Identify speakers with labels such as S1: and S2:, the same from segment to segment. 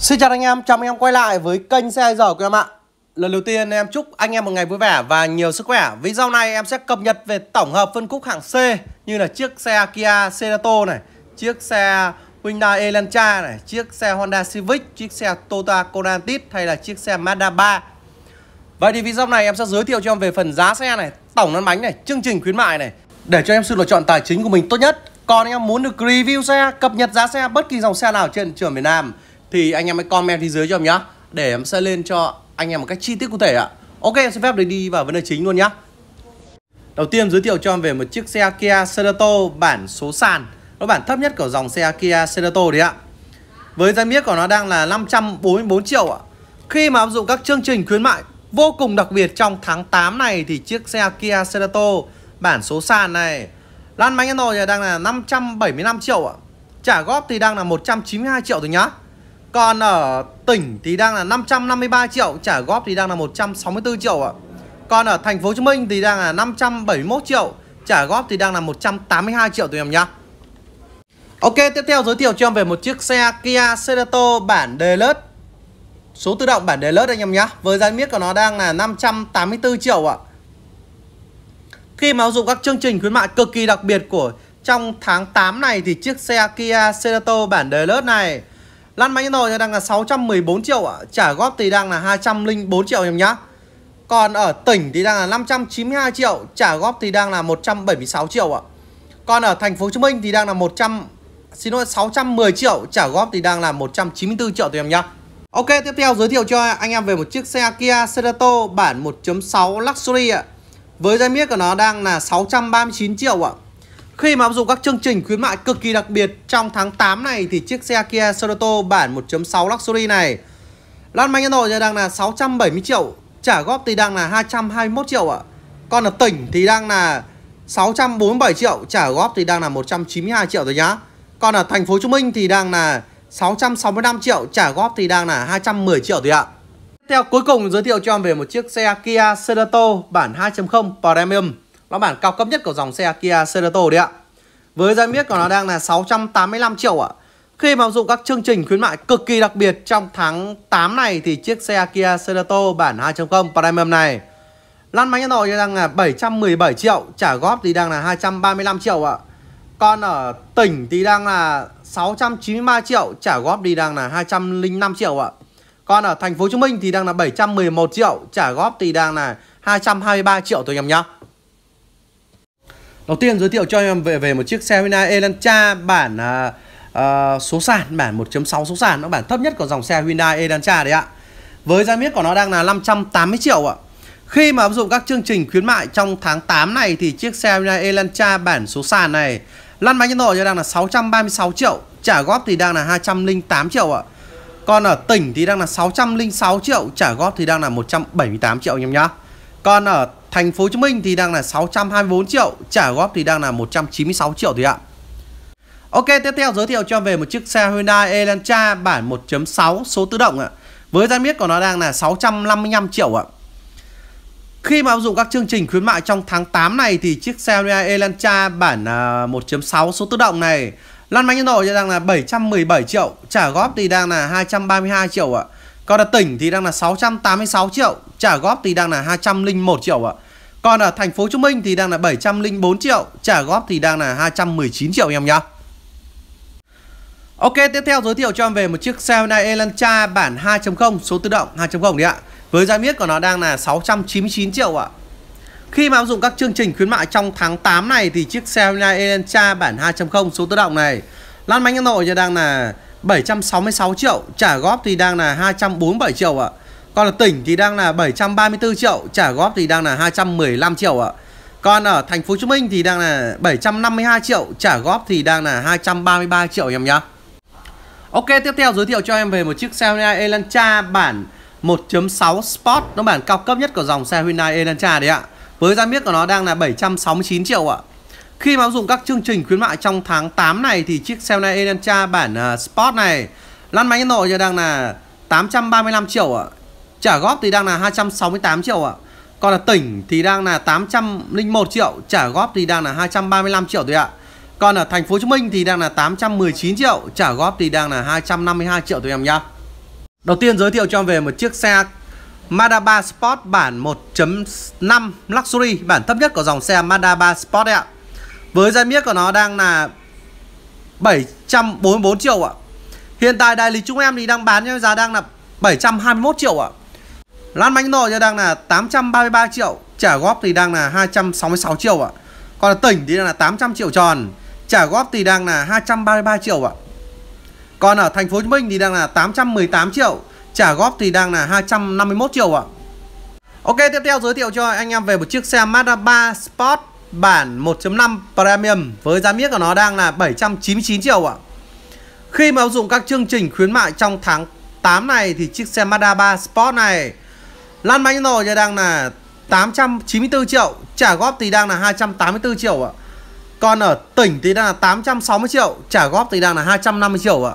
S1: Xin chào anh em, chào anh em quay lại với kênh xe giờ của em ạ Lần đầu tiên em chúc anh em một ngày vui vẻ và nhiều sức khỏe Video này em sẽ cập nhật về tổng hợp phân khúc hạng C Như là chiếc xe Kia Cerato này Chiếc xe Hyundai Elantra này Chiếc xe Honda Civic Chiếc xe Toyota Corantis Hay là chiếc xe Mazda 3 Vậy thì video này em sẽ giới thiệu cho em về phần giá xe này Tổng lăn bánh này, chương trình khuyến mại này Để cho em sự lựa chọn tài chính của mình tốt nhất Còn em muốn được review xe, cập nhật giá xe bất kỳ dòng xe nào trên trường Việt Nam thì anh em hãy comment phía dưới cho em nhá để em sẽ lên cho anh em một cách chi tiết cụ thể ạ. Ok em xin phép để đi vào vấn đề chính luôn nhá. Đầu tiên giới thiệu cho em về một chiếc xe Kia Cerato bản số sàn, nó bản thấp nhất của dòng xe Kia Cerato đấy ạ. Với giá miết của nó đang là 544 triệu ạ. Khi mà áp dụng các chương trình khuyến mại vô cùng đặc biệt trong tháng 8 này thì chiếc xe Kia Cerato bản số sàn này lăn bánh N đang là 575 triệu ạ. Trả góp thì đang là 192 triệu rồi nhá. Còn ở tỉnh thì đang là 553 triệu, trả góp thì đang là 164 triệu ạ. Còn ở thành phố Hồ Chí Minh thì đang là 571 triệu, trả góp thì đang là 182 triệu tụi em nhá. Ok, tiếp theo giới thiệu cho em về một chiếc xe Kia Cerato bản đề Deluxe. Số tự động bản đề Deluxe anh em nhá. Với giá miết của nó đang là 584 triệu ạ. Khi mà áp dụng các chương trình khuyến mại cực kỳ đặc biệt của trong tháng 8 này thì chiếc xe Kia Cerato bản đề Deluxe này Lăn bánh rồi đang là 614 triệu ạ. Trả góp thì đang là 204 triệu em nhá. Còn ở tỉnh thì đang là 592 triệu, trả góp thì đang là 176 triệu ạ. Còn ở thành phố Hồ Chí Minh thì đang là 100 xin lỗi 610 triệu, trả góp thì đang là 194 triệu tụi em nhá. Ok, tiếp theo giới thiệu cho anh em về một chiếc xe Kia Cerato bản 1.6 Luxury ạ. Với giá miết của nó đang là 639 triệu ạ. Khi mà áp dụng các chương trình khuyến mại cực kỳ đặc biệt trong tháng 8 này thì chiếc xe Kia Sorento bản 1.6 Luxury này Lan bánh Ấn Độ đang là 670 triệu, trả góp thì đang là 221 triệu ạ. Còn ở tỉnh thì đang là 647 triệu, trả góp thì đang là 192 triệu rồi nhá. Còn ở thành phố Hồ Chí Minh thì đang là 665 triệu, trả góp thì đang là 210 triệu rồi ạ. Theo cuối cùng giới thiệu cho em về một chiếc xe Kia Sedato bản 2.0 Premium, nó bản cao cấp nhất của dòng xe Kia Sedato đấy ạ. Với giá miết của nó đang là 685 triệu ạ Khi mà dụng các chương trình khuyến mại cực kỳ đặc biệt trong tháng 8 này Thì chiếc xe Kia Cerato bản 2.0 Premium này Lăn bánh nhân nội đang là 717 triệu Trả góp thì đang là 235 triệu ạ Còn ở tỉnh thì đang là 693 triệu Trả góp thì đang là 205 triệu ạ Còn ở thành phố Hồ Chí Minh thì đang là 711 triệu Trả góp thì đang là 223 triệu tôi em nhá Đầu tiên giới thiệu cho em về về một chiếc xe Hyundai Elantra bản uh, số sàn, bản 1.6 số sàn, nó bản thấp nhất của dòng xe Hyundai Elantra đấy ạ. Với giá miết của nó đang là 580 triệu ạ. Khi mà áp dụng các chương trình khuyến mại trong tháng 8 này thì chiếc xe Hyundai Elantra bản số sàn này lăn bánh trên nội đang là 636 triệu, trả góp thì đang là 208 triệu ạ. Còn ở tỉnh thì đang là 606 triệu, trả góp thì đang là 178 triệu anh em nhá. Còn ở Thành phố Hồ Chí Minh thì đang là 624 triệu, trả góp thì đang là 196 triệu thì ạ. Ok, tiếp theo giới thiệu cho em về một chiếc xe Hyundai Elantra bản 1.6 số tự động ạ. Với giá miết của nó đang là 655 triệu ạ. Khi mà áp dụng các chương trình khuyến mại trong tháng 8 này thì chiếc xe Hyundai Elantra bản 1.6 à, số tự động này lăn bánh nhân độ đang là 717 triệu, trả góp thì đang là 232 triệu ạ. Còn ở tỉnh thì đang là 686 triệu, trả góp thì đang là 201 triệu ạ. Còn ở thành phố Hồ Chí Minh thì đang là 704 triệu, trả góp thì đang là 219 triệu em nhá. Ok, tiếp theo giới thiệu cho em về một chiếc xe Hyundai Elantra bản 2.0 số tự động 2.0 đấy ạ. Với giá miết của nó đang là 699 triệu ạ. Khi mà áp dụng các chương trình khuyến mại trong tháng 8 này thì chiếc xe Hyundai Elantra bản 2.0 số tự động này lăn bánh Hà Nội giờ đang là 766 triệu trả góp thì đang là 247 triệu ạ còn ở tỉnh thì đang là 734 triệu trả góp thì đang là 215 triệu ạ còn ở thành phố Hồ Chí Minh thì đang là 752 triệu trả góp thì đang là 233 triệu em nhá Ok tiếp theo giới thiệu cho em về một chiếc xe Hyundai Elantra bản 1.6 Sport nó bản cao cấp nhất của dòng xe Hyundai Elantra đấy ạ với giá miết của nó đang là 769 triệu ạ khi mà áp dụng các chương trình khuyến mại trong tháng 8 này thì chiếc xe này Elantra bản à, Sport này lăn bánh nội giờ đang là 835 triệu ạ. Trả góp thì đang là 268 triệu ạ. Còn là tỉnh thì đang là 801 triệu, trả góp thì đang là 235 triệu thôi ạ. Còn ở thành phố Hồ Chí Minh thì đang là 819 triệu, trả góp thì đang là 252 triệu thôi em nhá. Đầu tiên giới thiệu cho em về một chiếc xe Mazda 3 Sport bản 1.5 Luxury, bản thấp nhất của dòng xe Mazda 3 Sport đấy ạ. Với giá miết của nó đang là 744 triệu ạ Hiện tại đại lý chúng em thì đang bán cho giá đang là 721 triệu ạ Lan bánh nồi đang là 833 triệu Trả góp thì đang là 266 triệu ạ Còn tỉnh thì đang là 800 triệu tròn Trả góp thì đang là 233 triệu ạ Còn ở thành phố Hồ Chí Minh thì đang là 818 triệu Trả góp thì đang là 251 triệu ạ Ok tiếp theo giới thiệu cho anh em về một chiếc xe Mazda 3 Sport bản 1.5 Premium với giá miếc của nó đang là 799 triệu ạ. Khi mà áp dụng các chương trình khuyến mại trong tháng 8 này thì chiếc xe Mazda 3 Sport này lăn bánh rồi giờ đang là 894 triệu, trả góp thì đang là 284 triệu ạ. Còn ở tỉnh thì đang là 860 triệu, trả góp thì đang là 250 triệu ạ.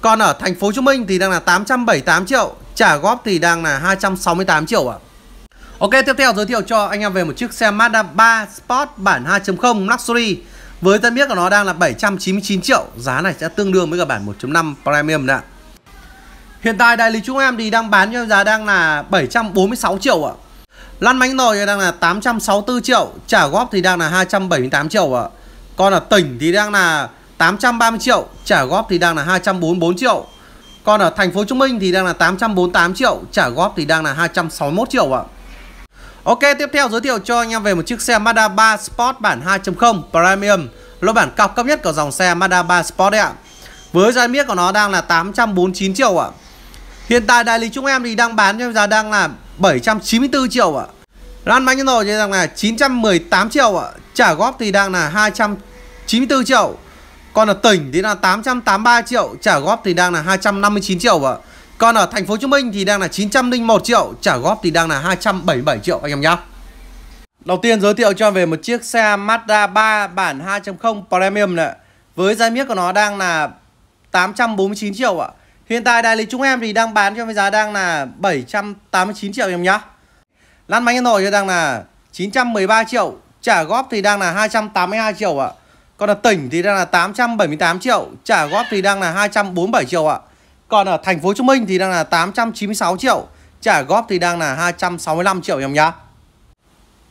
S1: Còn ở thành phố Hồ Chí Minh thì đang là 878 triệu, trả góp thì đang là 268 triệu ạ. Ok, tiếp theo giới thiệu cho anh em về một chiếc xe Mazda 3 Sport bản 2.0 Luxury Với tên miết của nó đang là 799 triệu Giá này sẽ tương đương với cả bản 1.5 Premium ạ Hiện tại đại lý chúng em thì đang bán cho giá đang là 746 triệu ạ Lăn bánh rồi đang là 864 triệu Trả góp thì đang là 278 triệu ạ Còn ở tỉnh thì đang là 830 triệu Trả góp thì đang là 244 triệu Còn ở thành phố Hồ Chí Minh thì đang là 848 triệu Trả góp thì đang là 261 triệu ạ Ok, tiếp theo giới thiệu cho anh em về một chiếc xe Mazda 3 Sport bản 2.0 Premium Lô bản cao cấp nhất của dòng xe Mazda 3 Sport đấy ạ Với giá miết của nó đang là 849 triệu ạ Hiện tại đại lý chúng em thì đang bán cho giá đang là 794 triệu ạ Lan bánh rồi thì đang là 918 triệu ạ Trả góp thì đang là 294 triệu Còn ở tỉnh thì là 883 triệu Trả góp thì đang là 259 triệu ạ còn ở thành phố Hồ Chí Minh thì đang là 901 triệu, trả góp thì đang là 277 triệu anh em nhá. Đầu tiên giới thiệu cho về một chiếc xe Mazda 3 bản 2.0 Premium này. Với giá miết của nó đang là 849 triệu ạ. Hiện tại đại lý chúng em thì đang bán cho với giá đang là 789 triệu anh em nhá. Lăn bánh nồi thì đang là 913 triệu, trả góp thì đang là 282 triệu ạ. Còn là tỉnh thì đang là 878 triệu, trả góp thì đang là 247 triệu ạ. Còn ở thành phố Hồ Chí Minh thì đang là 896 triệu, trả góp thì đang là 265 triệu em nhá.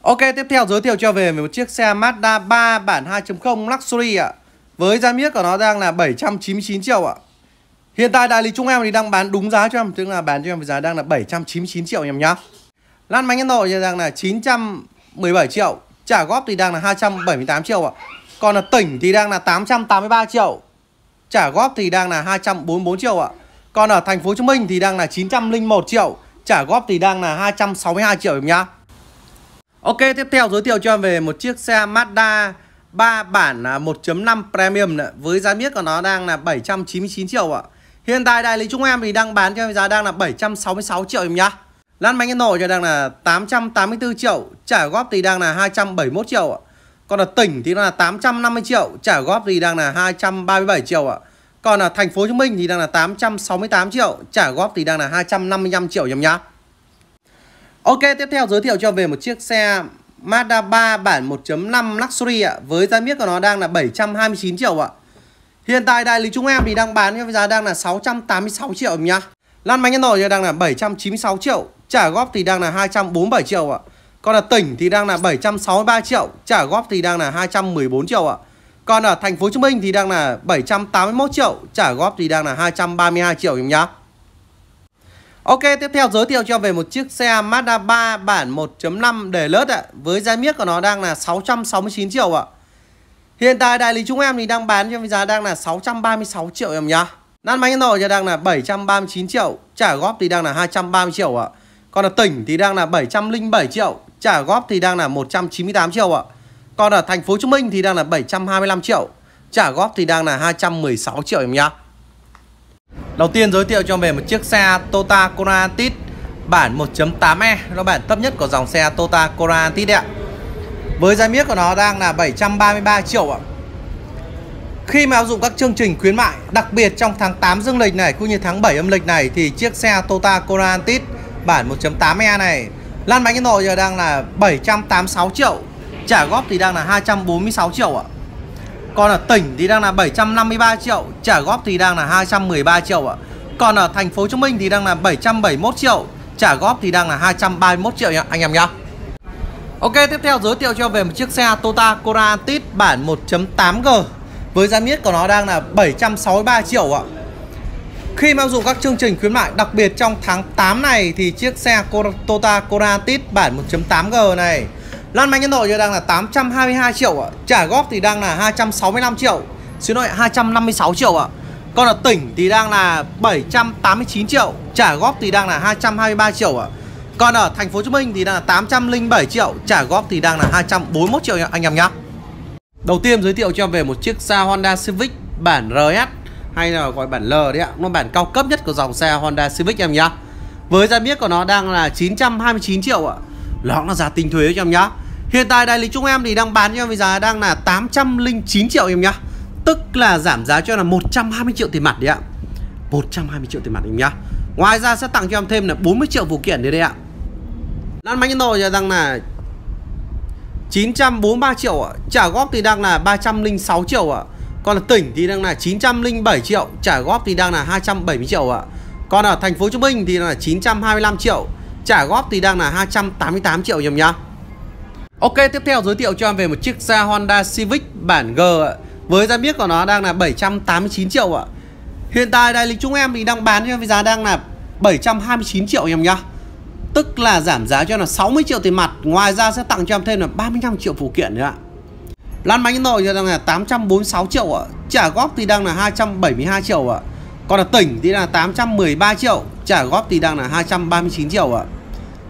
S1: Ok, tiếp theo giới thiệu cho về một chiếc xe Mazda 3 bản 2.0 Luxury ạ. Với giá miết của nó đang là 799 triệu ạ. Hiện tại đại lý chúng em thì đang bán đúng giá cho em, tức là bán cho em với giá đang là 799 triệu em nhá. Lan bánh Ấn Độ thì đang là 917 triệu, trả góp thì đang là 278 triệu ạ. Còn là tỉnh thì đang là 883 triệu, trả góp thì đang là 244 triệu ạ. Còn ở thành phố Hồ Chí Minh thì đang là 901 triệu, trả góp thì đang là 262 triệu em nhá. Ok, tiếp theo giới thiệu cho em về một chiếc xe Mazda 3 bản 1.5 à, Premium này với giá miết của nó đang là 799 triệu ạ. Hiện tại đại lý chúng em thì đang bán cho em giá đang là 766 triệu em nhá. Lăn bánh yên nổi cho đang là 884 triệu, trả góp thì đang là 271 triệu ạ. Còn là tỉnh thì nó là 850 triệu, trả góp thì đang là 237 triệu ạ. Còn ở thành phố Hồ Chí Minh thì đang là 868 triệu, trả góp thì đang là 255 triệu nhầm nhá. Ok, tiếp theo giới thiệu cho về một chiếc xe Mazda 3 bản 1.5 Luxury ạ, với giá miếc của nó đang là 729 triệu ạ. Hiện tại đại lý chúng em thì đang bán với giá đang là 686 triệu nhá. Lan bánh nhân nổi thì đang là 796 triệu, trả góp thì đang là 247 triệu ạ. Còn là tỉnh thì đang là 763 triệu, trả góp thì đang là 214 triệu ạ. Còn ở thành phố Hồ Chí Minh thì đang là 781 triệu, trả góp thì đang là 232 triệu em nhá. Ok, tiếp theo giới thiệu cho về một chiếc xe Mazda 3 bản 1.5 để lớt ạ. Với giá miếc của nó đang là 669 triệu ạ. Hiện tại đại lý chúng em thì đang bán cho giá đang là 636 triệu em nhá. Nan máy nội thì đang là 739 triệu, trả góp thì đang là 230 triệu ạ. Còn là tỉnh thì đang là 707 triệu, trả góp thì đang là 198 triệu ạ. Còn ở thành phố Hồ Chí Minh thì đang là 725 triệu, trả góp thì đang là 216 triệu em nhá. Đầu tiên giới thiệu cho về một chiếc xe Toyota Corolla Altis bản 1.8e, nó bản thấp nhất của dòng xe Toyota Corolla Altis ạ. Với giá miết của nó đang là 733 triệu ạ. Khi mà áp dụng các chương trình khuyến mại, đặc biệt trong tháng 8 dương lịch này cũng như tháng 7 âm lịch này thì chiếc xe Toyota Corolla Altis bản 1.8e này lan bánh Hà Nội giờ đang là 786 triệu trả góp thì đang là 246 triệu ạ còn ở tỉnh thì đang là 753 triệu trả góp thì đang là 213 triệu ạ còn ở thành phố Hồ Chí Minh thì đang là 771 triệu trả góp thì đang là 231 triệu nhá, anh em nhá Ok tiếp theo giới thiệu cho về một chiếc xe Toyota Cora Altis bản 1.8G với giá niết của nó đang là 763 triệu ạ khi mà dụng các chương trình khuyến mại đặc biệt trong tháng 8 này thì chiếc xe Toyota Cora Altis bản 1.8G này Lan Banh Nhân Nội giờ đang là 822 triệu ạ Trả góp thì đang là 265 triệu Xin lỗi 256 triệu ạ Còn ở tỉnh thì đang là 789 triệu Trả góp thì đang là 223 triệu ạ Còn ở thành phố Hồ Chí Minh thì đang là 807 triệu Trả góp thì đang là 241 triệu nhá anh em nhé. Đầu tiên giới thiệu cho em về một chiếc xe Honda Civic bản RS hay là gọi bản L đấy ạ Nó bản cao cấp nhất của dòng xe Honda Civic em nhá Với giá biết của nó đang là 929 triệu ạ Nó là giá tính thuế cho em nhá Hiện tại đại lý chúng em thì đang bán cho em với giá đang là 809 triệu em nhá Tức là giảm giá cho là 120 triệu tiền mặt đấy ạ 120 triệu tiền mặt em nhá Ngoài ra sẽ tặng cho em thêm là 40 triệu phụ kiện đấy đấy ạ Lan bánh Ấn Độ giờ đang là 943 triệu ạ Trả góp thì đang là 306 triệu ạ Còn là tỉnh thì đang là 907 triệu Trả góp thì đang là 270 triệu ạ Còn ở thành phố Hồ Chí Minh thì là 925 triệu Trả góp thì đang là 288 triệu em nhá Ok, tiếp theo giới thiệu cho em về một chiếc xe Honda Civic bản G ạ. Với giá biết của nó đang là 789 triệu ạ. Hiện tại đại lý chúng em thì đang bán cho em với giá đang là 729 triệu em nhá. Tức là giảm giá cho là 60 triệu tiền mặt, ngoài ra sẽ tặng cho em thêm là 35 triệu phụ kiện nữa ạ. Lan bánh nội thì đang là 846 triệu ạ. Trả góp thì đang là 272 triệu ạ. Còn là tỉnh thì là 813 triệu, trả góp thì đang là 239 triệu ạ.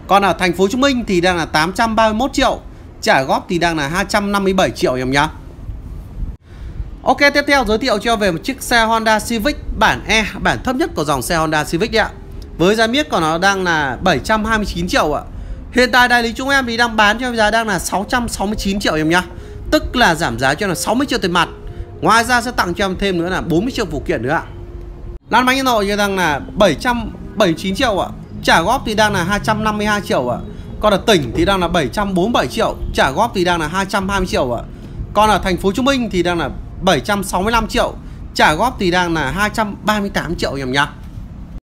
S1: Còn ở thành phố Hồ Chí Minh thì đang là 831 triệu, trả góp thì đang là 257 triệu em nhá Ok tiếp theo giới thiệu cho về một chiếc xe Honda Civic bản E bản thấp nhất của dòng xe Honda Civic ạ với giá miết của nó đang là 729 triệu ạ Hiện tại đại lý chúng em thì đang bán cho giá đang là 669 triệu em nhá Tức là giảm giá cho là 60 triệu tiền mặt Ngoài ra sẽ tặng cho em thêm nữa là 40 triệu phụ kiện nữa ạ Lan bánh Hà Nội đang là 779 triệu ạ Trả góp thì đang là 252 triệu ạ còn ở tỉnh thì đang là 747 triệu Trả góp thì đang là 220 triệu ạ à. Còn ở thành phố Hồ Chí Minh thì đang là 765 triệu Trả góp thì đang là 238 triệu nhầm nhá